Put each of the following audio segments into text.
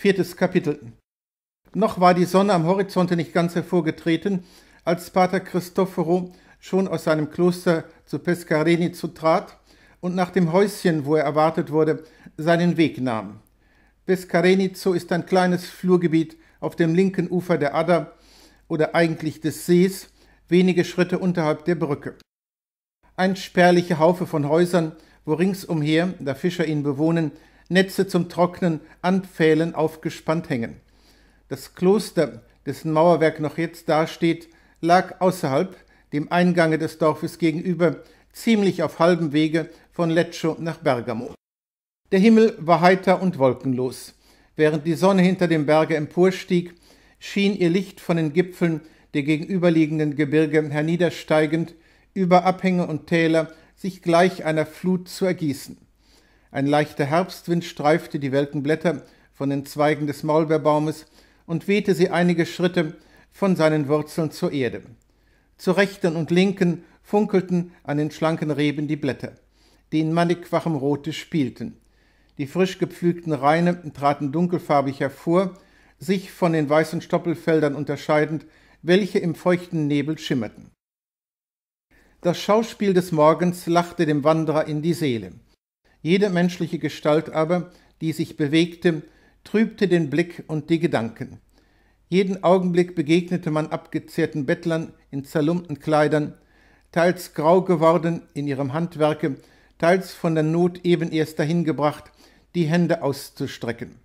Viertes Kapitel. Noch war die Sonne am Horizonte nicht ganz hervorgetreten, als Pater Cristoforo schon aus seinem Kloster zu Pescarini zutrat und nach dem Häuschen, wo er erwartet wurde, seinen Weg nahm. Pescarenizo ist ein kleines Flurgebiet auf dem linken Ufer der Adder oder eigentlich des Sees, wenige Schritte unterhalb der Brücke. Ein spärlicher Haufe von Häusern, wo ringsumher, da Fischer ihn bewohnen, Netze zum Trocknen an Pfählen aufgespannt hängen. Das Kloster, dessen Mauerwerk noch jetzt dasteht, lag außerhalb, dem Eingange des Dorfes gegenüber, ziemlich auf halbem Wege von Leccio nach Bergamo. Der Himmel war heiter und wolkenlos. Während die Sonne hinter dem Berge emporstieg, schien ihr Licht von den Gipfeln der gegenüberliegenden Gebirge herniedersteigend über Abhänge und Täler sich gleich einer Flut zu ergießen. Ein leichter Herbstwind streifte die welken Blätter von den Zweigen des Maulbeerbaumes und wehte sie einige Schritte von seinen Wurzeln zur Erde. Zur rechten und linken funkelten an den schlanken Reben die Blätter, die in mannigfachem Rote spielten. Die frisch gepflügten Reine traten dunkelfarbig hervor, sich von den weißen Stoppelfeldern unterscheidend, welche im feuchten Nebel schimmerten. Das Schauspiel des Morgens lachte dem Wanderer in die Seele. Jede menschliche Gestalt aber, die sich bewegte, trübte den Blick und die Gedanken. Jeden Augenblick begegnete man abgezehrten Bettlern in zerlumpten Kleidern, teils grau geworden in ihrem Handwerke, teils von der Not eben erst dahin gebracht, die Hände auszustrecken.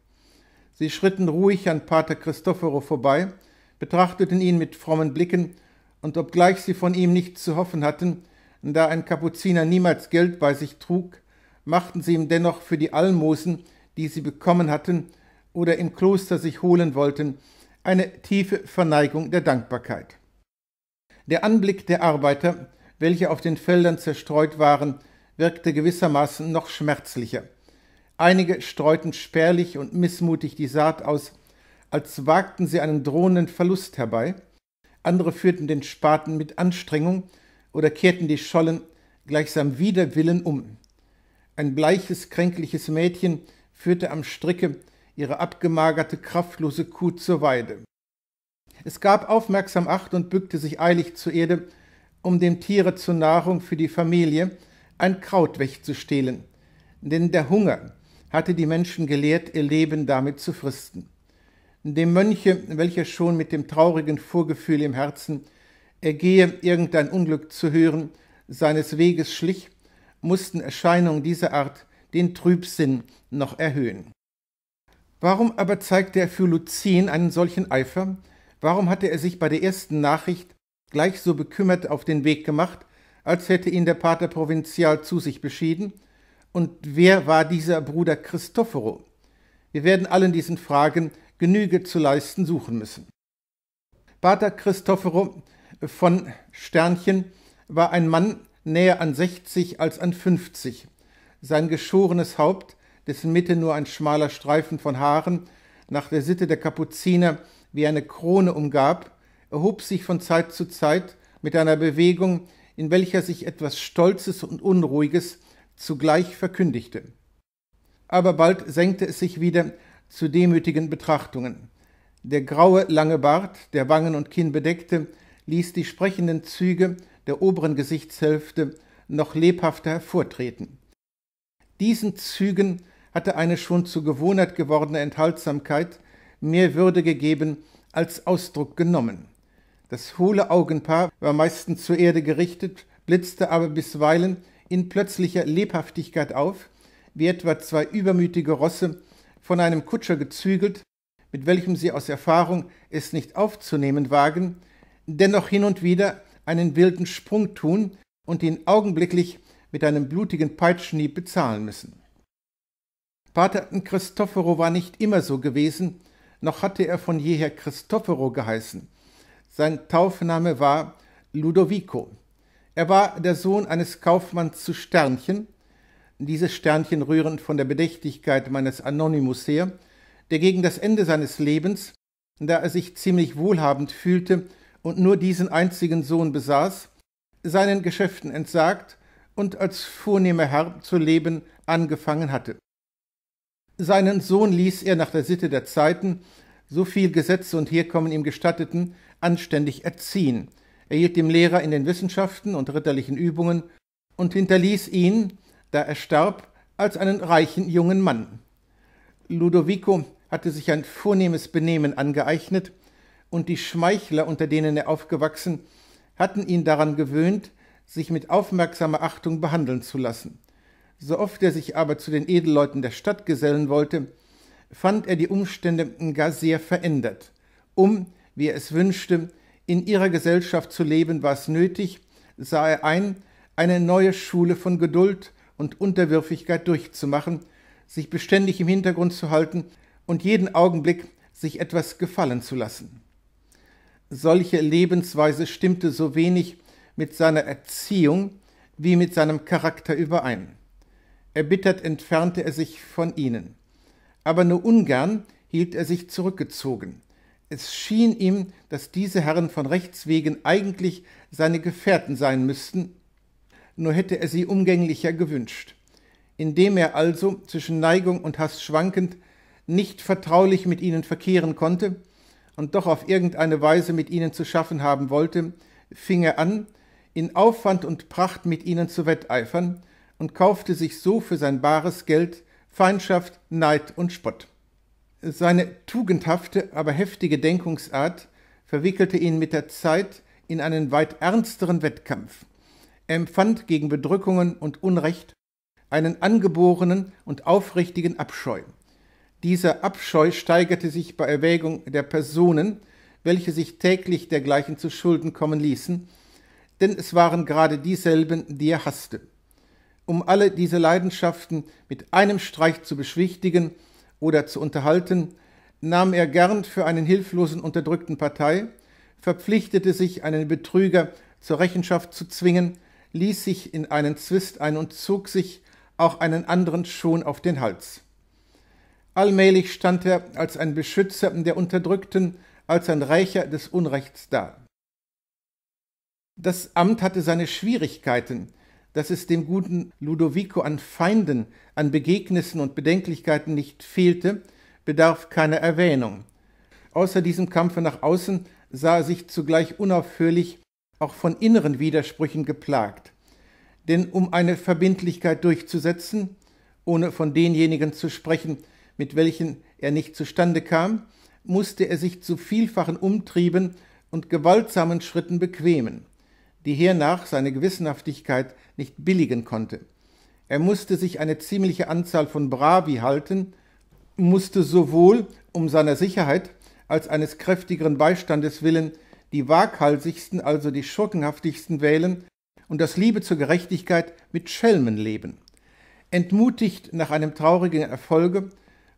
Sie schritten ruhig an Pater Christophoro vorbei, betrachteten ihn mit frommen Blicken, und obgleich sie von ihm nichts zu hoffen hatten, da ein Kapuziner niemals Geld bei sich trug, machten sie ihm dennoch für die Almosen, die sie bekommen hatten oder im Kloster sich holen wollten, eine tiefe Verneigung der Dankbarkeit. Der Anblick der Arbeiter, welche auf den Feldern zerstreut waren, wirkte gewissermaßen noch schmerzlicher. Einige streuten spärlich und missmutig die Saat aus, als wagten sie einen drohenden Verlust herbei, andere führten den Spaten mit Anstrengung oder kehrten die Schollen gleichsam wider Willen um. Ein bleiches, kränkliches Mädchen führte am Stricke ihre abgemagerte, kraftlose Kuh zur Weide. Es gab aufmerksam Acht und bückte sich eilig zur Erde, um dem Tiere zur Nahrung für die Familie ein Kraut wegzustehlen, denn der Hunger hatte die Menschen gelehrt, ihr Leben damit zu fristen. Dem Mönche, welcher schon mit dem traurigen Vorgefühl im Herzen ergehe, irgendein Unglück zu hören, seines Weges schlich, mussten Erscheinungen dieser Art den Trübsinn noch erhöhen. Warum aber zeigte er für Luzin einen solchen Eifer? Warum hatte er sich bei der ersten Nachricht gleich so bekümmert auf den Weg gemacht, als hätte ihn der Pater Provinzial zu sich beschieden? Und wer war dieser Bruder Christophoro? Wir werden allen diesen Fragen Genüge zu leisten suchen müssen. Pater Christophoro von Sternchen war ein Mann, näher an 60 als an 50. Sein geschorenes Haupt, dessen Mitte nur ein schmaler Streifen von Haaren nach der Sitte der Kapuziner wie eine Krone umgab, erhob sich von Zeit zu Zeit mit einer Bewegung, in welcher sich etwas Stolzes und Unruhiges zugleich verkündigte. Aber bald senkte es sich wieder zu demütigen Betrachtungen. Der graue, lange Bart, der Wangen und Kinn bedeckte, ließ die sprechenden Züge der oberen Gesichtshälfte noch lebhafter hervortreten. Diesen Zügen hatte eine schon zu Gewohnheit gewordene Enthaltsamkeit mehr Würde gegeben als Ausdruck genommen. Das hohle Augenpaar war meistens zur Erde gerichtet, blitzte aber bisweilen in plötzlicher Lebhaftigkeit auf, wie etwa zwei übermütige Rosse von einem Kutscher gezügelt, mit welchem sie aus Erfahrung es nicht aufzunehmen wagen, dennoch hin und wieder einen wilden Sprung tun und ihn augenblicklich mit einem blutigen Peitschenhieb bezahlen müssen. Pater Christophoro war nicht immer so gewesen, noch hatte er von jeher Christophoro geheißen. Sein Taufname war Ludovico. Er war der Sohn eines Kaufmanns zu Sternchen. Diese Sternchen rühren von der Bedächtigkeit meines Anonymus her, der gegen das Ende seines Lebens, da er sich ziemlich wohlhabend fühlte, und nur diesen einzigen Sohn besaß, seinen Geschäften entsagt und als vornehmer Herr zu leben angefangen hatte. Seinen Sohn ließ er nach der Sitte der Zeiten, so viel Gesetze und Herkommen ihm gestatteten, anständig erziehen. Er hielt dem Lehrer in den Wissenschaften und ritterlichen Übungen und hinterließ ihn, da er starb, als einen reichen jungen Mann. Ludovico hatte sich ein vornehmes Benehmen angeeignet, und die Schmeichler, unter denen er aufgewachsen, hatten ihn daran gewöhnt, sich mit aufmerksamer Achtung behandeln zu lassen. So oft er sich aber zu den Edelleuten der Stadt gesellen wollte, fand er die Umstände gar sehr verändert. Um, wie er es wünschte, in ihrer Gesellschaft zu leben, war es nötig, sah er ein, eine neue Schule von Geduld und Unterwürfigkeit durchzumachen, sich beständig im Hintergrund zu halten und jeden Augenblick sich etwas gefallen zu lassen. Solche Lebensweise stimmte so wenig mit seiner Erziehung wie mit seinem Charakter überein. Erbittert entfernte er sich von ihnen. Aber nur ungern hielt er sich zurückgezogen. Es schien ihm, dass diese Herren von Rechts wegen eigentlich seine Gefährten sein müssten, nur hätte er sie umgänglicher gewünscht. Indem er also zwischen Neigung und Hass schwankend nicht vertraulich mit ihnen verkehren konnte, und doch auf irgendeine Weise mit ihnen zu schaffen haben wollte, fing er an, in Aufwand und Pracht mit ihnen zu wetteifern und kaufte sich so für sein bares Geld Feindschaft, Neid und Spott. Seine tugendhafte, aber heftige Denkungsart verwickelte ihn mit der Zeit in einen weit ernsteren Wettkampf. Er empfand gegen Bedrückungen und Unrecht einen angeborenen und aufrichtigen Abscheu. Dieser Abscheu steigerte sich bei Erwägung der Personen, welche sich täglich dergleichen zu Schulden kommen ließen, denn es waren gerade dieselben, die er hasste. Um alle diese Leidenschaften mit einem Streich zu beschwichtigen oder zu unterhalten, nahm er gern für einen hilflosen, unterdrückten Partei, verpflichtete sich, einen Betrüger zur Rechenschaft zu zwingen, ließ sich in einen Zwist ein und zog sich auch einen anderen schon auf den Hals. Allmählich stand er als ein Beschützer der Unterdrückten, als ein Reicher des Unrechts da. Das Amt hatte seine Schwierigkeiten, dass es dem guten Ludovico an Feinden, an Begegnissen und Bedenklichkeiten nicht fehlte, bedarf keiner Erwähnung. Außer diesem Kampfe nach außen sah er sich zugleich unaufhörlich auch von inneren Widersprüchen geplagt. Denn um eine Verbindlichkeit durchzusetzen, ohne von denjenigen zu sprechen, mit welchen er nicht zustande kam, musste er sich zu vielfachen Umtrieben und gewaltsamen Schritten bequemen, die hernach seine Gewissenhaftigkeit nicht billigen konnte. Er musste sich eine ziemliche Anzahl von Bravi halten, musste sowohl um seiner Sicherheit als eines kräftigeren Beistandes willen die waghalsigsten, also die schurkenhaftigsten wählen und das Liebe zur Gerechtigkeit mit Schelmen leben. Entmutigt nach einem traurigen Erfolge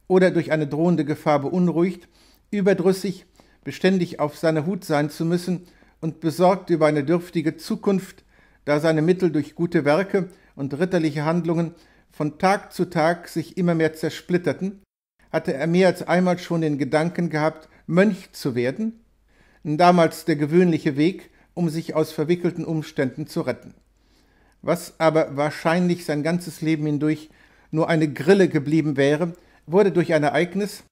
oder durch eine drohende Gefahr beunruhigt, überdrüssig, beständig auf seiner Hut sein zu müssen und besorgt über eine dürftige Zukunft, da seine Mittel durch gute Werke und ritterliche Handlungen von Tag zu Tag sich immer mehr zersplitterten, hatte er mehr als einmal schon den Gedanken gehabt, Mönch zu werden, damals der gewöhnliche Weg, um sich aus verwickelten Umständen zu retten. Was aber wahrscheinlich sein ganzes Leben hindurch nur eine Grille geblieben wäre, wurde durch ein Ereignis,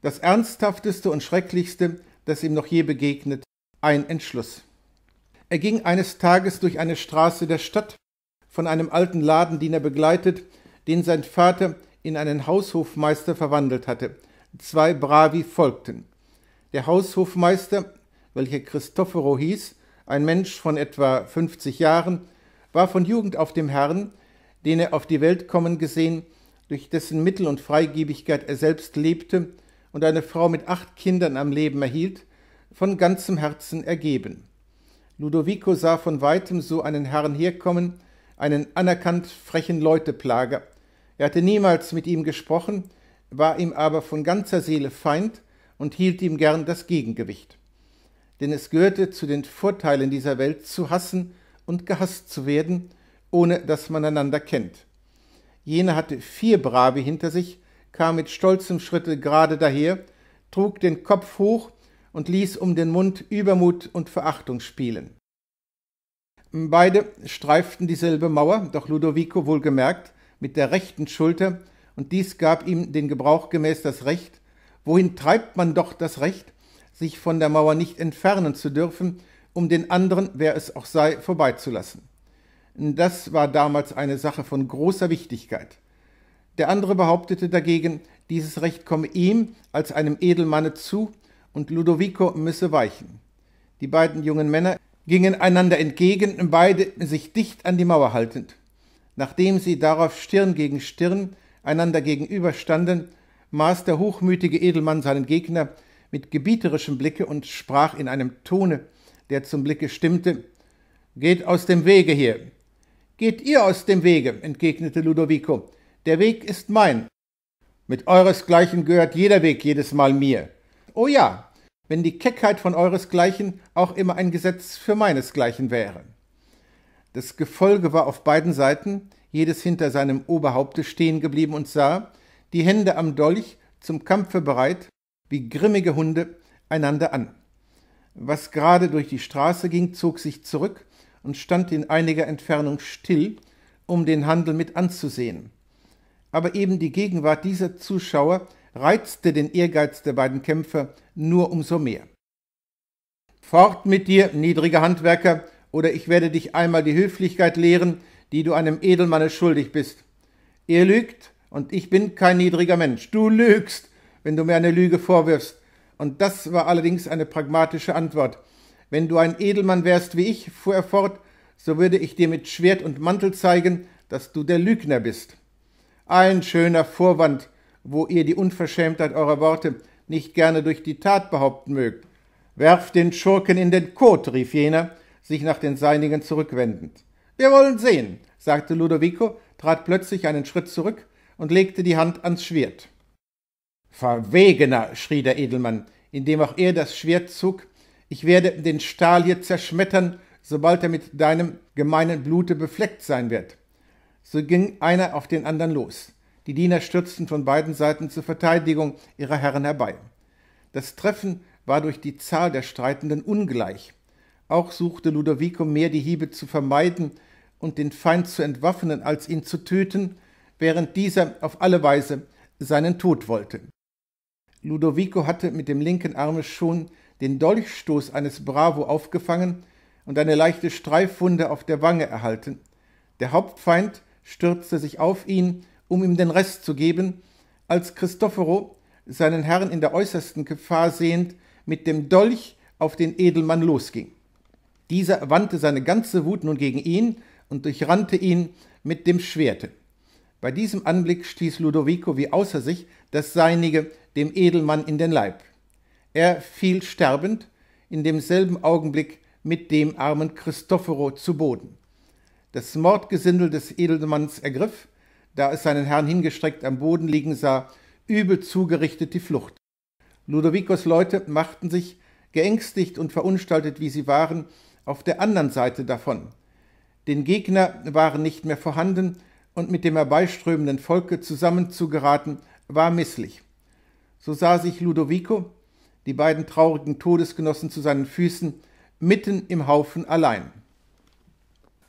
das ernsthafteste und schrecklichste, das ihm noch je begegnet, ein Entschluss. Er ging eines Tages durch eine Straße der Stadt, von einem alten Ladendiener begleitet, den sein Vater in einen Haushofmeister verwandelt hatte. Zwei Bravi folgten. Der Haushofmeister, welcher Christophoro hieß, ein Mensch von etwa 50 Jahren, war von Jugend auf dem Herrn, den er auf die Welt kommen gesehen, durch dessen Mittel und Freigebigkeit er selbst lebte und eine Frau mit acht Kindern am Leben erhielt, von ganzem Herzen ergeben. Ludovico sah von weitem so einen Herrn herkommen, einen anerkannt frechen Leuteplager. Er hatte niemals mit ihm gesprochen, war ihm aber von ganzer Seele Feind und hielt ihm gern das Gegengewicht. Denn es gehörte zu den Vorteilen dieser Welt zu hassen und gehasst zu werden, ohne dass man einander kennt. Jene hatte vier Bravi hinter sich, kam mit stolzem Schritte gerade daher, trug den Kopf hoch und ließ um den Mund Übermut und Verachtung spielen. Beide streiften dieselbe Mauer, doch Ludovico wohlgemerkt mit der rechten Schulter, und dies gab ihm den Gebrauch gemäß das Recht, wohin treibt man doch das Recht, sich von der Mauer nicht entfernen zu dürfen, um den anderen, wer es auch sei, vorbeizulassen. Das war damals eine Sache von großer Wichtigkeit. Der andere behauptete dagegen, dieses Recht komme ihm als einem Edelmanne zu und Ludovico müsse weichen. Die beiden jungen Männer gingen einander entgegen, beide sich dicht an die Mauer haltend. Nachdem sie darauf Stirn gegen Stirn einander gegenüberstanden, maß der hochmütige Edelmann seinen Gegner mit gebieterischem Blicke und sprach in einem Tone, der zum Blicke stimmte Geht aus dem Wege hier, Geht ihr aus dem Wege, entgegnete Ludovico, der Weg ist mein. Mit euresgleichen gehört jeder Weg jedes Mal mir. Oh ja, wenn die Keckheit von euresgleichen auch immer ein Gesetz für meinesgleichen wäre. Das Gefolge war auf beiden Seiten, jedes hinter seinem Oberhaupte stehen geblieben und sah, die Hände am Dolch, zum Kampfe bereit, wie grimmige Hunde, einander an. Was gerade durch die Straße ging, zog sich zurück, und stand in einiger Entfernung still, um den Handel mit anzusehen. Aber eben die Gegenwart dieser Zuschauer reizte den Ehrgeiz der beiden Kämpfer nur umso mehr. Fort mit dir, niedriger Handwerker, oder ich werde dich einmal die Höflichkeit lehren, die du einem Edelmanne schuldig bist. Ihr lügt, und ich bin kein niedriger Mensch. Du lügst, wenn du mir eine Lüge vorwirfst. Und das war allerdings eine pragmatische Antwort. Wenn du ein Edelmann wärst wie ich, fuhr er fort, so würde ich dir mit Schwert und Mantel zeigen, dass du der Lügner bist. Ein schöner Vorwand, wo ihr die Unverschämtheit eurer Worte nicht gerne durch die Tat behaupten mögt. Werf den Schurken in den Kot, rief jener, sich nach den Seinigen zurückwendend. Wir wollen sehen, sagte Ludovico, trat plötzlich einen Schritt zurück und legte die Hand ans Schwert. Verwegener, schrie der Edelmann, indem auch er das Schwert zog ich werde den Stahl hier zerschmettern, sobald er mit deinem gemeinen Blute befleckt sein wird. So ging einer auf den anderen los. Die Diener stürzten von beiden Seiten zur Verteidigung ihrer Herren herbei. Das Treffen war durch die Zahl der Streitenden ungleich. Auch suchte Ludovico mehr die Hiebe zu vermeiden und den Feind zu entwaffnen, als ihn zu töten, während dieser auf alle Weise seinen Tod wollte. Ludovico hatte mit dem linken Arme schon den Dolchstoß eines Bravo aufgefangen und eine leichte Streifwunde auf der Wange erhalten. Der Hauptfeind stürzte sich auf ihn, um ihm den Rest zu geben, als Cristoforo, seinen Herrn in der äußersten Gefahr sehend, mit dem Dolch auf den Edelmann losging. Dieser wandte seine ganze Wut nun gegen ihn und durchrannte ihn mit dem Schwerte. Bei diesem Anblick stieß Ludovico wie außer sich das Seinige dem Edelmann in den Leib. Er fiel sterbend in demselben Augenblick mit dem armen Christophoro zu Boden. Das Mordgesindel des Edelmanns ergriff, da es seinen Herrn hingestreckt am Boden liegen sah, übel zugerichtet die Flucht. Ludovicos Leute machten sich, geängstigt und verunstaltet wie sie waren, auf der anderen Seite davon. Den Gegner waren nicht mehr vorhanden, und mit dem herbeiströmenden Volke zusammenzugeraten, war misslich. So sah sich Ludovico, die beiden traurigen Todesgenossen zu seinen Füßen, mitten im Haufen allein.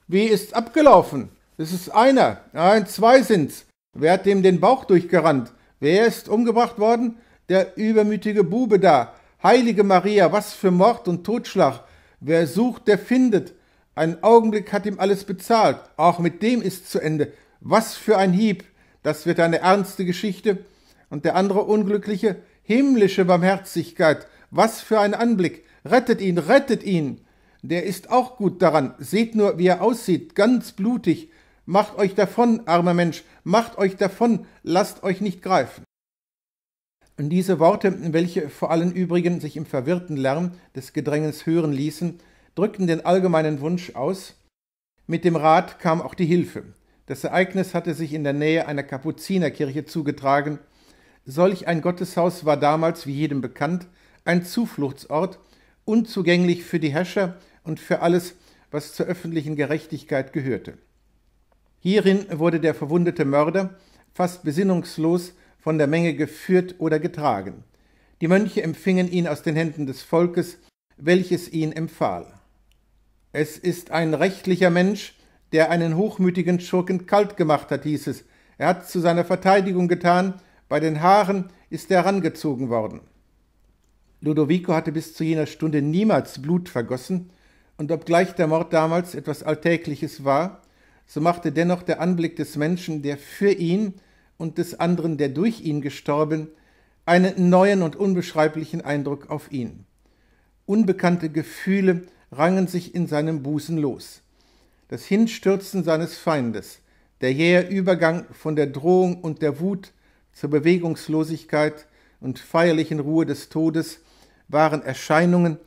Wie ist's abgelaufen? Es ist einer, nein, zwei sind's. Wer hat dem den Bauch durchgerannt? Wer ist umgebracht worden? Der übermütige Bube da. Heilige Maria, was für Mord und Totschlag. Wer sucht, der findet. Ein Augenblick hat ihm alles bezahlt. Auch mit dem ist zu Ende. Was für ein Hieb. Das wird eine ernste Geschichte. Und der andere Unglückliche, Himmlische Barmherzigkeit, was für ein Anblick! Rettet ihn, rettet ihn! Der ist auch gut daran. Seht nur, wie er aussieht, ganz blutig. Macht euch davon, armer Mensch, macht euch davon, lasst euch nicht greifen. Und diese Worte, welche vor allen übrigen sich im verwirrten Lärm des Gedrängens hören ließen, drückten den allgemeinen Wunsch aus. Mit dem Rat kam auch die Hilfe. Das Ereignis hatte sich in der Nähe einer Kapuzinerkirche zugetragen, Solch ein Gotteshaus war damals, wie jedem bekannt, ein Zufluchtsort, unzugänglich für die Herrscher und für alles, was zur öffentlichen Gerechtigkeit gehörte. Hierin wurde der verwundete Mörder fast besinnungslos von der Menge geführt oder getragen. Die Mönche empfingen ihn aus den Händen des Volkes, welches ihn empfahl. Es ist ein rechtlicher Mensch, der einen hochmütigen Schurken kalt gemacht hat, hieß es. Er hat zu seiner Verteidigung getan, bei den Haaren ist er herangezogen worden. Ludovico hatte bis zu jener Stunde niemals Blut vergossen, und obgleich der Mord damals etwas Alltägliches war, so machte dennoch der Anblick des Menschen, der für ihn und des anderen, der durch ihn gestorben, einen neuen und unbeschreiblichen Eindruck auf ihn. Unbekannte Gefühle rangen sich in seinem Busen los. Das Hinstürzen seines Feindes, der jähe Übergang von der Drohung und der Wut zur Bewegungslosigkeit und feierlichen Ruhe des Todes waren Erscheinungen,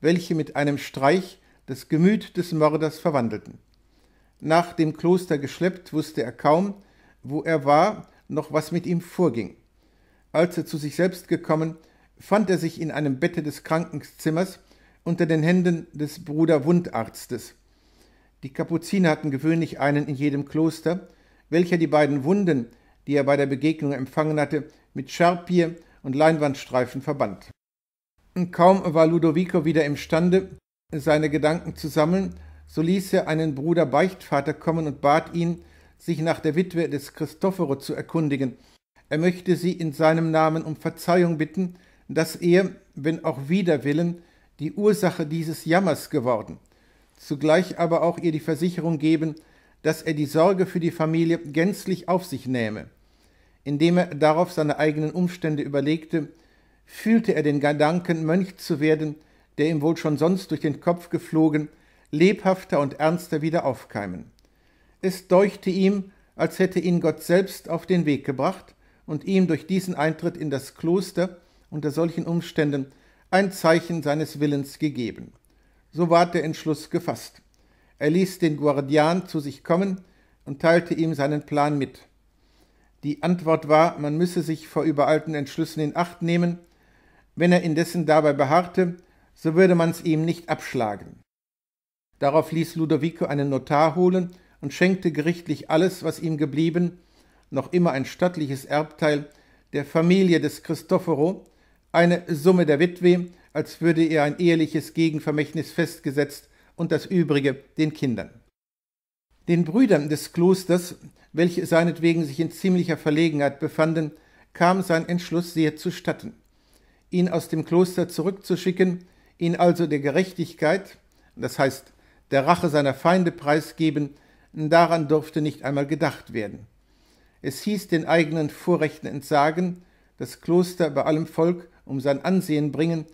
welche mit einem Streich das Gemüt des Mörders verwandelten. Nach dem Kloster geschleppt wusste er kaum, wo er war, noch was mit ihm vorging. Als er zu sich selbst gekommen, fand er sich in einem Bette des Krankenzimmers unter den Händen des Bruder Wundarztes. Die Kapuziner hatten gewöhnlich einen in jedem Kloster, welcher die beiden Wunden, die er bei der Begegnung empfangen hatte, mit Scharpier und Leinwandstreifen verband. Kaum war Ludovico wieder imstande, seine Gedanken zu sammeln, so ließ er einen Bruder Beichtvater kommen und bat ihn, sich nach der Witwe des Christophoro zu erkundigen. Er möchte sie in seinem Namen um Verzeihung bitten, dass er, wenn auch wider Willen, die Ursache dieses Jammers geworden, zugleich aber auch ihr die Versicherung geben, dass er die Sorge für die Familie gänzlich auf sich nähme. Indem er darauf seine eigenen Umstände überlegte, fühlte er den Gedanken, Mönch zu werden, der ihm wohl schon sonst durch den Kopf geflogen, lebhafter und ernster wieder aufkeimen. Es deuchte ihm, als hätte ihn Gott selbst auf den Weg gebracht und ihm durch diesen Eintritt in das Kloster unter solchen Umständen ein Zeichen seines Willens gegeben. So ward der Entschluss gefasst. Er ließ den Guardian zu sich kommen und teilte ihm seinen Plan mit. Die Antwort war, man müsse sich vor überalten Entschlüssen in Acht nehmen. Wenn er indessen dabei beharrte, so würde man's ihm nicht abschlagen. Darauf ließ Ludovico einen Notar holen und schenkte gerichtlich alles, was ihm geblieben, noch immer ein stattliches Erbteil, der Familie des Cristoforo, eine Summe der Witwe, als würde ihr ein eheliches Gegenvermächtnis festgesetzt und das übrige den Kindern. Den Brüdern des Klosters, welche seinetwegen sich in ziemlicher Verlegenheit befanden, kam sein Entschluss sehr zustatten. Ihn aus dem Kloster zurückzuschicken, ihn also der Gerechtigkeit, das heißt der Rache seiner Feinde preisgeben, daran durfte nicht einmal gedacht werden. Es hieß den eigenen Vorrechten entsagen, das Kloster bei allem Volk um sein Ansehen bringen,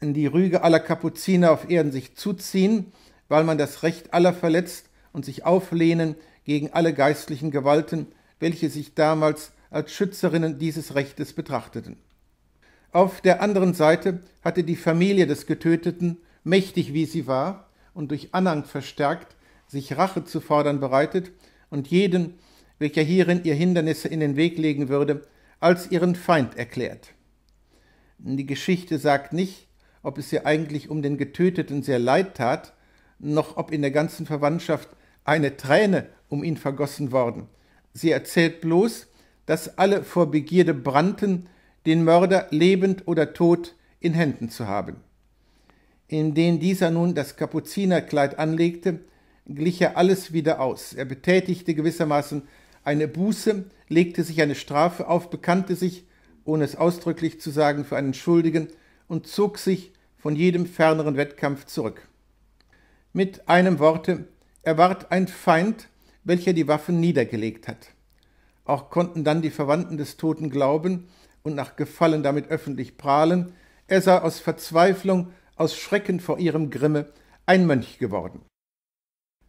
die Rüge aller Kapuziner auf Erden sich zuziehen, weil man das Recht aller verletzt, und sich auflehnen gegen alle geistlichen Gewalten, welche sich damals als Schützerinnen dieses Rechtes betrachteten. Auf der anderen Seite hatte die Familie des Getöteten, mächtig wie sie war und durch Anhang verstärkt, sich Rache zu fordern bereitet und jeden, welcher hierin ihr Hindernisse in den Weg legen würde, als ihren Feind erklärt. Die Geschichte sagt nicht, ob es ihr eigentlich um den Getöteten sehr leid tat, noch ob in der ganzen Verwandtschaft eine Träne um ihn vergossen worden. Sie erzählt bloß, dass alle vor Begierde brannten, den Mörder lebend oder tot in Händen zu haben. Indem dieser nun das Kapuzinerkleid anlegte, glich er alles wieder aus. Er betätigte gewissermaßen eine Buße, legte sich eine Strafe auf, bekannte sich, ohne es ausdrücklich zu sagen, für einen Schuldigen und zog sich von jedem ferneren Wettkampf zurück. Mit einem Worte, er ward ein Feind, welcher die Waffen niedergelegt hat. Auch konnten dann die Verwandten des Toten glauben und nach Gefallen damit öffentlich prahlen, er sei aus Verzweiflung, aus Schrecken vor ihrem Grimme ein Mönch geworden.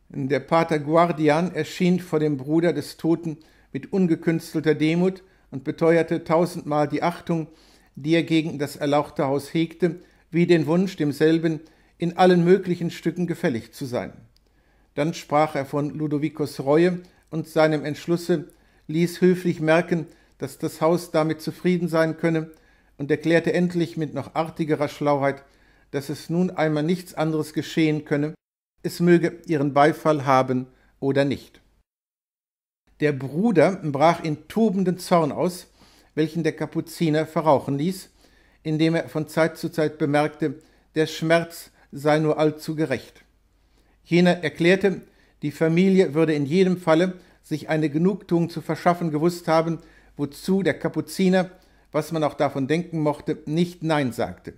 Der Pater Guardian erschien vor dem Bruder des Toten mit ungekünstelter Demut und beteuerte tausendmal die Achtung, die er gegen das erlauchte Haus hegte, wie den Wunsch, demselben in allen möglichen Stücken gefällig zu sein. Dann sprach er von Ludovicos Reue und seinem Entschlusse, ließ höflich merken, dass das Haus damit zufrieden sein könne und erklärte endlich mit noch artigerer Schlauheit, dass es nun einmal nichts anderes geschehen könne, es möge ihren Beifall haben oder nicht. Der Bruder brach in tobenden Zorn aus, welchen der Kapuziner verrauchen ließ, indem er von Zeit zu Zeit bemerkte, der Schmerz sei nur allzu gerecht. Jener erklärte, die Familie würde in jedem Falle sich eine Genugtuung zu verschaffen gewusst haben, wozu der Kapuziner, was man auch davon denken mochte, nicht Nein sagte.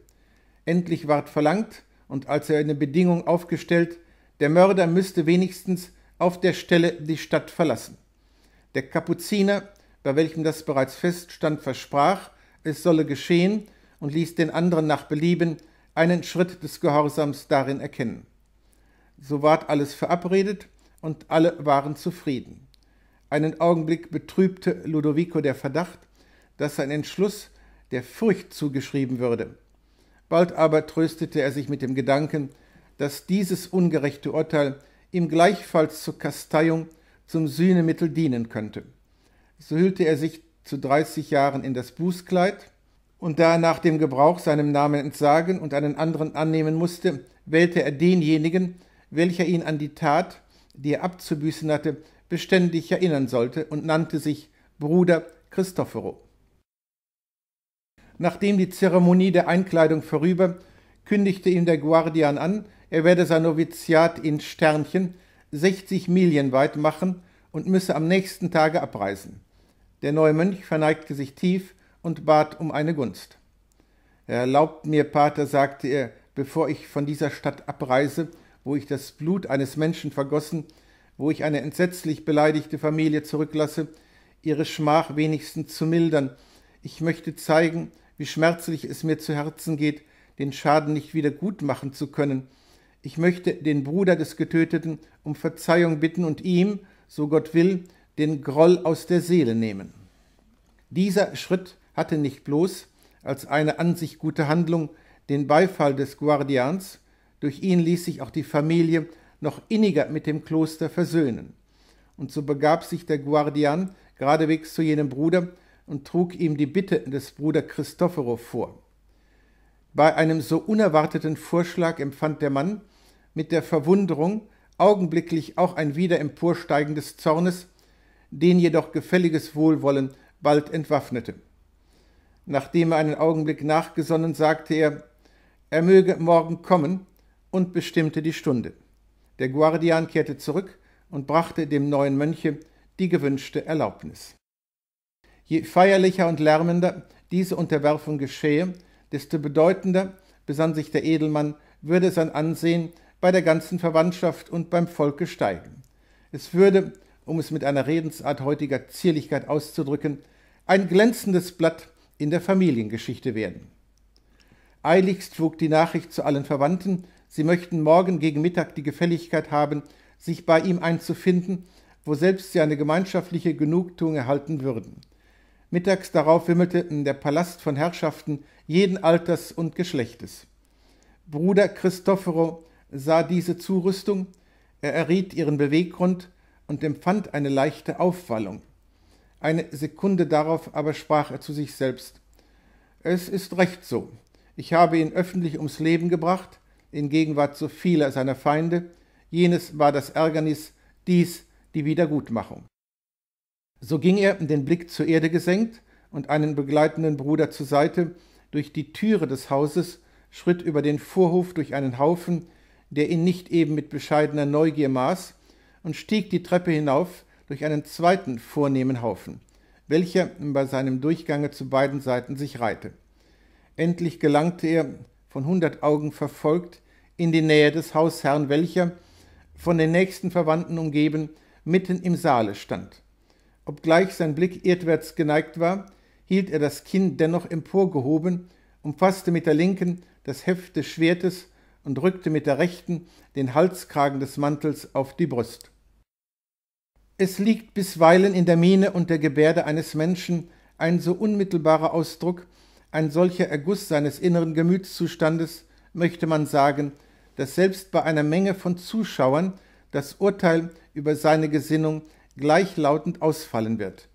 Endlich ward verlangt, und als er eine Bedingung aufgestellt, der Mörder müsste wenigstens auf der Stelle die Stadt verlassen. Der Kapuziner, bei welchem das bereits feststand, versprach, es solle geschehen und ließ den anderen nach Belieben einen Schritt des Gehorsams darin erkennen. So ward alles verabredet und alle waren zufrieden. Einen Augenblick betrübte Ludovico der Verdacht, dass sein Entschluss der Furcht zugeschrieben würde. Bald aber tröstete er sich mit dem Gedanken, dass dieses ungerechte Urteil ihm gleichfalls zur Kasteiung, zum Sühnemittel dienen könnte. So hüllte er sich zu dreißig Jahren in das Bußkleid, und da er nach dem Gebrauch seinem Namen entsagen und einen anderen annehmen musste, wählte er denjenigen, welcher ihn an die Tat, die er abzubüßen hatte, beständig erinnern sollte und nannte sich Bruder Christophoro. Nachdem die Zeremonie der Einkleidung vorüber, kündigte ihm der Guardian an, er werde sein Noviziat in Sternchen 60 Milien weit machen und müsse am nächsten Tage abreisen. Der neue Mönch verneigte sich tief und bat um eine Gunst. Erlaubt mir, Pater, sagte er, bevor ich von dieser Stadt abreise, wo ich das Blut eines Menschen vergossen, wo ich eine entsetzlich beleidigte Familie zurücklasse, ihre Schmach wenigstens zu mildern. Ich möchte zeigen, wie schmerzlich es mir zu Herzen geht, den Schaden nicht wieder gut machen zu können. Ich möchte den Bruder des Getöteten um Verzeihung bitten und ihm, so Gott will, den Groll aus der Seele nehmen. Dieser Schritt hatte nicht bloß als eine an sich gute Handlung den Beifall des Guardians, durch ihn ließ sich auch die Familie noch inniger mit dem Kloster versöhnen. Und so begab sich der Guardian geradewegs zu jenem Bruder und trug ihm die Bitte des Bruder Christophoro vor. Bei einem so unerwarteten Vorschlag empfand der Mann mit der Verwunderung augenblicklich auch ein wieder emporsteigen des Zornes, den jedoch gefälliges Wohlwollen bald entwaffnete. Nachdem er einen Augenblick nachgesonnen, sagte er, er möge morgen kommen und bestimmte die Stunde. Der Guardian kehrte zurück und brachte dem neuen Mönche die gewünschte Erlaubnis. Je feierlicher und lärmender diese Unterwerfung geschehe, desto bedeutender, besann sich der Edelmann, würde sein Ansehen bei der ganzen Verwandtschaft und beim Volke steigen. Es würde, um es mit einer Redensart heutiger Zierlichkeit auszudrücken, ein glänzendes Blatt in der Familiengeschichte werden. Eiligst wog die Nachricht zu allen Verwandten, Sie möchten morgen gegen Mittag die Gefälligkeit haben, sich bei ihm einzufinden, wo selbst sie eine gemeinschaftliche Genugtuung erhalten würden. Mittags darauf wimmelte der Palast von Herrschaften jeden Alters und Geschlechtes. Bruder Christophoro sah diese Zurüstung, er erriet ihren Beweggrund und empfand eine leichte Aufwallung. Eine Sekunde darauf aber sprach er zu sich selbst. Es ist recht so. Ich habe ihn öffentlich ums Leben gebracht, in Gegenwart so vieler seiner Feinde, jenes war das Ärgernis, dies die Wiedergutmachung. So ging er, den Blick zur Erde gesenkt und einen begleitenden Bruder zur Seite, durch die Türe des Hauses, schritt über den Vorhof durch einen Haufen, der ihn nicht eben mit bescheidener Neugier maß, und stieg die Treppe hinauf durch einen zweiten vornehmen Haufen, welcher bei seinem Durchgange zu beiden Seiten sich reihte. Endlich gelangte er von hundert Augen verfolgt, in die Nähe des Hausherrn, welcher, von den nächsten Verwandten umgeben, mitten im Saale stand. Obgleich sein Blick erdwärts geneigt war, hielt er das Kinn dennoch emporgehoben, umfasste mit der linken das Heft des Schwertes und rückte mit der rechten den Halskragen des Mantels auf die Brust. Es liegt bisweilen in der Miene und der Gebärde eines Menschen ein so unmittelbarer Ausdruck ein solcher Erguss seines inneren Gemütszustandes möchte man sagen, dass selbst bei einer Menge von Zuschauern das Urteil über seine Gesinnung gleichlautend ausfallen wird.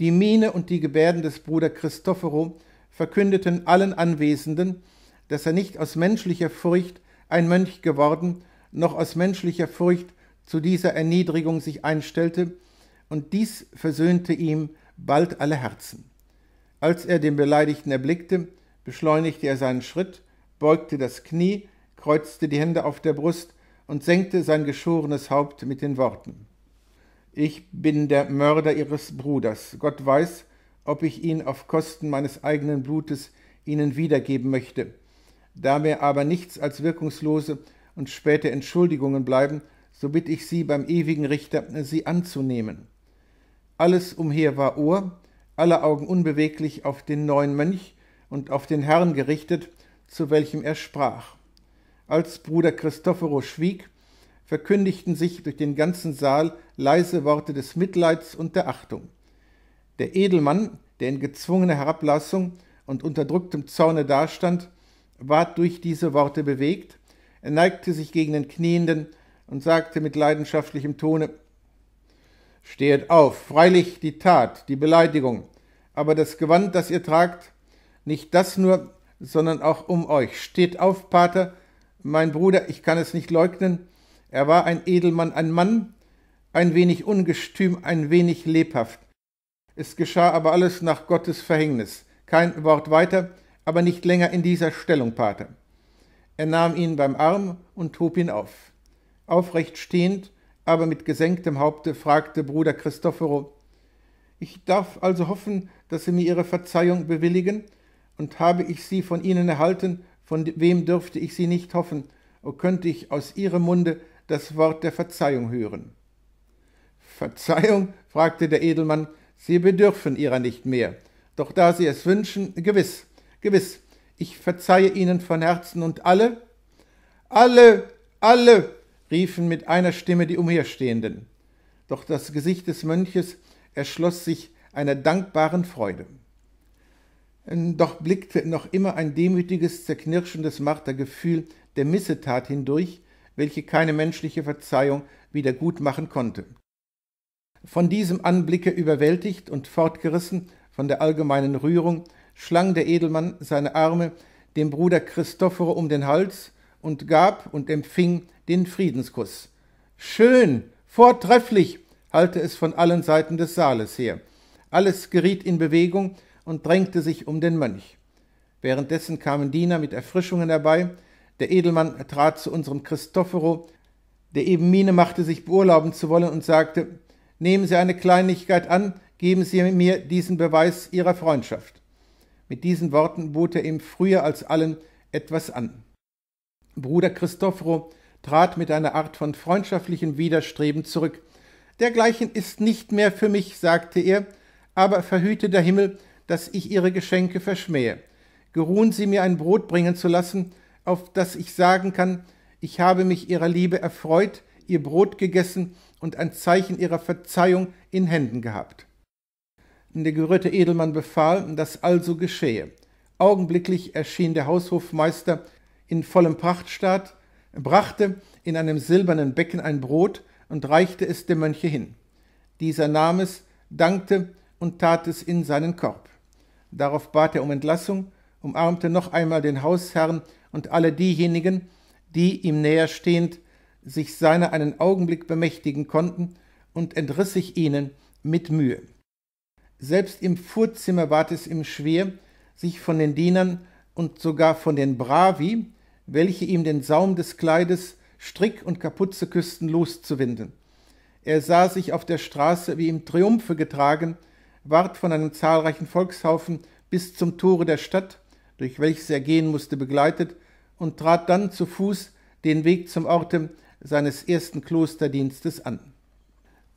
Die Miene und die Gebärden des Bruder Christophoro verkündeten allen Anwesenden, dass er nicht aus menschlicher Furcht ein Mönch geworden, noch aus menschlicher Furcht zu dieser Erniedrigung sich einstellte, und dies versöhnte ihm bald alle Herzen. Als er den Beleidigten erblickte, beschleunigte er seinen Schritt, beugte das Knie, kreuzte die Hände auf der Brust und senkte sein geschorenes Haupt mit den Worten Ich bin der Mörder ihres Bruders. Gott weiß, ob ich ihn auf Kosten meines eigenen Blutes ihnen wiedergeben möchte. Da mir aber nichts als wirkungslose und späte Entschuldigungen bleiben, so bitte ich Sie beim ewigen Richter, sie anzunehmen. Alles umher war Ohr, alle Augen unbeweglich auf den neuen Mönch und auf den Herrn gerichtet, zu welchem er sprach. Als Bruder Christophorus schwieg, verkündigten sich durch den ganzen Saal leise Worte des Mitleids und der Achtung. Der Edelmann, der in gezwungener Herablassung und unterdrücktem Zorne dastand, ward durch diese Worte bewegt, er neigte sich gegen den Knienden und sagte mit leidenschaftlichem Tone Stehet auf, freilich die Tat, die Beleidigung, aber das Gewand, das ihr tragt, nicht das nur, sondern auch um euch. Steht auf, Pater, mein Bruder, ich kann es nicht leugnen, er war ein Edelmann, ein Mann, ein wenig ungestüm, ein wenig lebhaft. Es geschah aber alles nach Gottes Verhängnis. Kein Wort weiter, aber nicht länger in dieser Stellung, Pater. Er nahm ihn beim Arm und hob ihn auf. Aufrecht stehend, aber mit gesenktem Haupte fragte Bruder Christophoro, ich darf also hoffen, dass Sie mir Ihre Verzeihung bewilligen, und habe ich sie von Ihnen erhalten, von wem dürfte ich sie nicht hoffen, o oh, könnte ich aus Ihrem Munde das Wort der Verzeihung hören. Verzeihung? fragte der Edelmann, Sie bedürfen ihrer nicht mehr. Doch da Sie es wünschen, gewiss, gewiss, ich verzeihe Ihnen von Herzen und alle, alle, alle, riefen mit einer Stimme die Umherstehenden. Doch das Gesicht des Mönches erschloss sich einer dankbaren Freude. Ähm, doch blickte noch immer ein demütiges, zerknirschendes Martergefühl der Missetat hindurch, welche keine menschliche Verzeihung wiedergutmachen konnte. Von diesem Anblicke überwältigt und fortgerissen von der allgemeinen Rührung, schlang der Edelmann seine Arme dem Bruder Christophoro um den Hals und gab und empfing den Friedenskuss. Schön, vortrefflich, hallte es von allen Seiten des Saales her. Alles geriet in Bewegung und drängte sich um den Mönch. Währenddessen kamen Diener mit Erfrischungen herbei. Der Edelmann trat zu unserem Christophoro, der eben Miene machte, sich beurlauben zu wollen, und sagte: Nehmen Sie eine Kleinigkeit an, geben Sie mir diesen Beweis Ihrer Freundschaft. Mit diesen Worten bot er ihm früher als allen etwas an. Bruder Christophoro trat mit einer Art von freundschaftlichem Widerstreben zurück Dergleichen ist nicht mehr für mich, sagte er, aber verhüte der Himmel, dass ich ihre Geschenke verschmähe. Geruhen Sie mir ein Brot bringen zu lassen, auf das ich sagen kann, ich habe mich ihrer Liebe erfreut, ihr Brot gegessen und ein Zeichen ihrer Verzeihung in Händen gehabt. Der gerührte Edelmann befahl, dass also geschehe. Augenblicklich erschien der Haushofmeister in vollem Prachtstaat, brachte in einem silbernen Becken ein Brot, und reichte es dem Mönche hin. Dieser nahm es, dankte und tat es in seinen Korb. Darauf bat er um Entlassung, umarmte noch einmal den Hausherrn und alle diejenigen, die ihm näher stehend sich seiner einen Augenblick bemächtigen konnten, und entriss sich ihnen mit Mühe. Selbst im Fuhrzimmer ward es ihm schwer, sich von den Dienern und sogar von den Bravi, welche ihm den Saum des Kleides Strick und Kapuzeküsten loszuwinden. Er sah sich auf der Straße wie im Triumphe getragen, ward von einem zahlreichen Volkshaufen bis zum Tore der Stadt, durch welches er gehen musste, begleitet und trat dann zu Fuß den Weg zum Orte seines ersten Klosterdienstes an.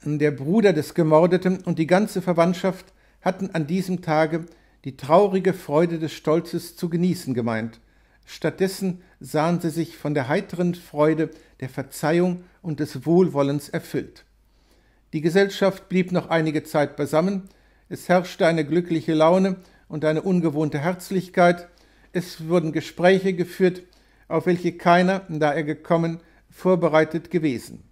Der Bruder des Gemordeten und die ganze Verwandtschaft hatten an diesem Tage die traurige Freude des Stolzes zu genießen gemeint. Stattdessen sahen sie sich von der heiteren Freude der Verzeihung und des Wohlwollens erfüllt. Die Gesellschaft blieb noch einige Zeit beisammen, es herrschte eine glückliche Laune und eine ungewohnte Herzlichkeit, es wurden Gespräche geführt, auf welche keiner, da er gekommen, vorbereitet gewesen.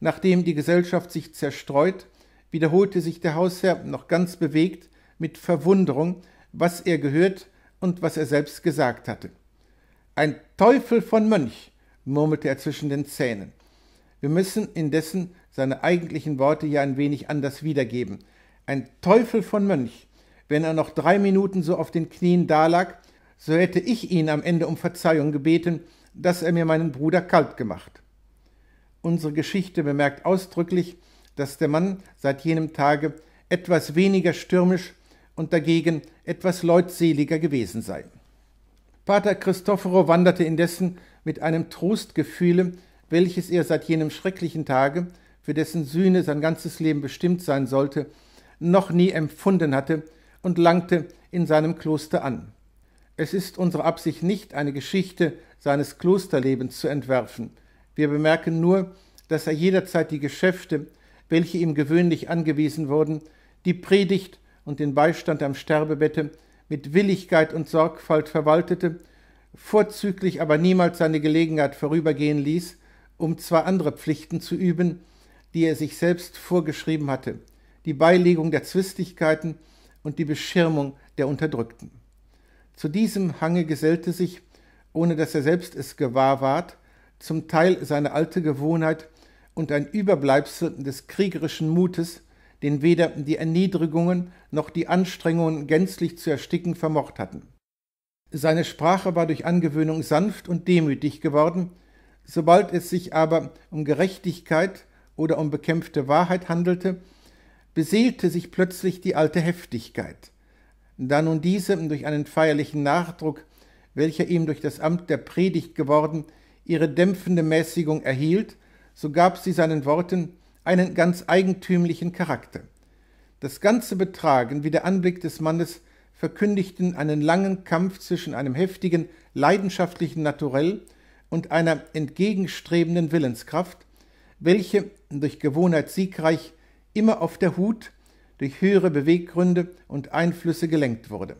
Nachdem die Gesellschaft sich zerstreut, wiederholte sich der Hausherr noch ganz bewegt mit Verwunderung, was er gehört und was er selbst gesagt hatte. Ein Teufel von Mönch, murmelte er zwischen den Zähnen. Wir müssen indessen seine eigentlichen Worte ja ein wenig anders wiedergeben. Ein Teufel von Mönch. Wenn er noch drei Minuten so auf den Knien dalag, so hätte ich ihn am Ende um Verzeihung gebeten, dass er mir meinen Bruder kalt gemacht. Unsere Geschichte bemerkt ausdrücklich, dass der Mann seit jenem Tage etwas weniger stürmisch und dagegen etwas leutseliger gewesen sei. Pater Christophoro wanderte indessen mit einem Trostgefühle, welches er seit jenem schrecklichen Tage, für dessen Sühne sein ganzes Leben bestimmt sein sollte, noch nie empfunden hatte und langte in seinem Kloster an. Es ist unsere Absicht nicht, eine Geschichte seines Klosterlebens zu entwerfen. Wir bemerken nur, dass er jederzeit die Geschäfte, welche ihm gewöhnlich angewiesen wurden, die Predigt und den Beistand am Sterbebette mit Willigkeit und Sorgfalt verwaltete, vorzüglich aber niemals seine Gelegenheit vorübergehen ließ, um zwei andere Pflichten zu üben, die er sich selbst vorgeschrieben hatte, die Beilegung der Zwistigkeiten und die Beschirmung der Unterdrückten. Zu diesem Hange gesellte sich, ohne dass er selbst es gewahr ward, zum Teil seine alte Gewohnheit und ein Überbleibsel des kriegerischen Mutes, den weder die Erniedrigungen noch die Anstrengungen gänzlich zu ersticken vermocht hatten. Seine Sprache war durch Angewöhnung sanft und demütig geworden, sobald es sich aber um Gerechtigkeit oder um bekämpfte Wahrheit handelte, beseelte sich plötzlich die alte Heftigkeit. Da nun diese durch einen feierlichen Nachdruck, welcher ihm durch das Amt der Predigt geworden, ihre dämpfende Mäßigung erhielt, so gab sie seinen Worten einen ganz eigentümlichen Charakter. Das ganze Betragen wie der Anblick des Mannes verkündigten einen langen Kampf zwischen einem heftigen, leidenschaftlichen Naturell und einer entgegenstrebenden Willenskraft, welche durch Gewohnheit siegreich immer auf der Hut durch höhere Beweggründe und Einflüsse gelenkt wurde.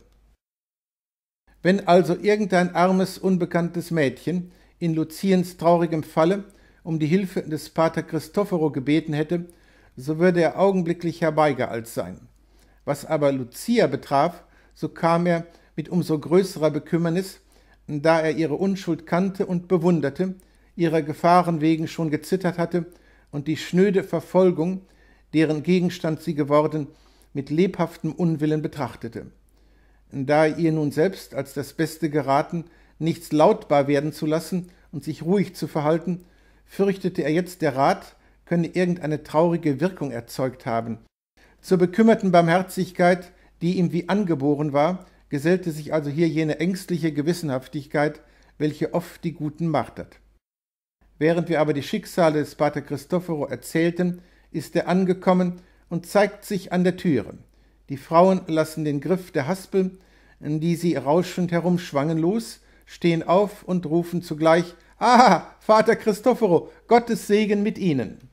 Wenn also irgendein armes, unbekanntes Mädchen in Luciens traurigem Falle um die Hilfe des Pater Christophoro gebeten hätte, so würde er augenblicklich herbeigeeilt sein. Was aber Lucia betraf, so kam er mit umso größerer Bekümmernis, da er ihre Unschuld kannte und bewunderte, ihrer Gefahren wegen schon gezittert hatte und die schnöde Verfolgung, deren Gegenstand sie geworden, mit lebhaftem Unwillen betrachtete. Da er ihr nun selbst als das Beste geraten, nichts lautbar werden zu lassen und sich ruhig zu verhalten, fürchtete er jetzt, der Rat könne irgendeine traurige Wirkung erzeugt haben. Zur bekümmerten Barmherzigkeit, die ihm wie angeboren war, gesellte sich also hier jene ängstliche Gewissenhaftigkeit, welche oft die Guten martert. Während wir aber die Schicksale des Pater Christophoro erzählten, ist er angekommen und zeigt sich an der Türe. Die Frauen lassen den Griff der Haspel, in die sie rauschend herumschwangen, los, stehen auf und rufen zugleich Ah, Vater Christophoro, Gottes Segen mit Ihnen.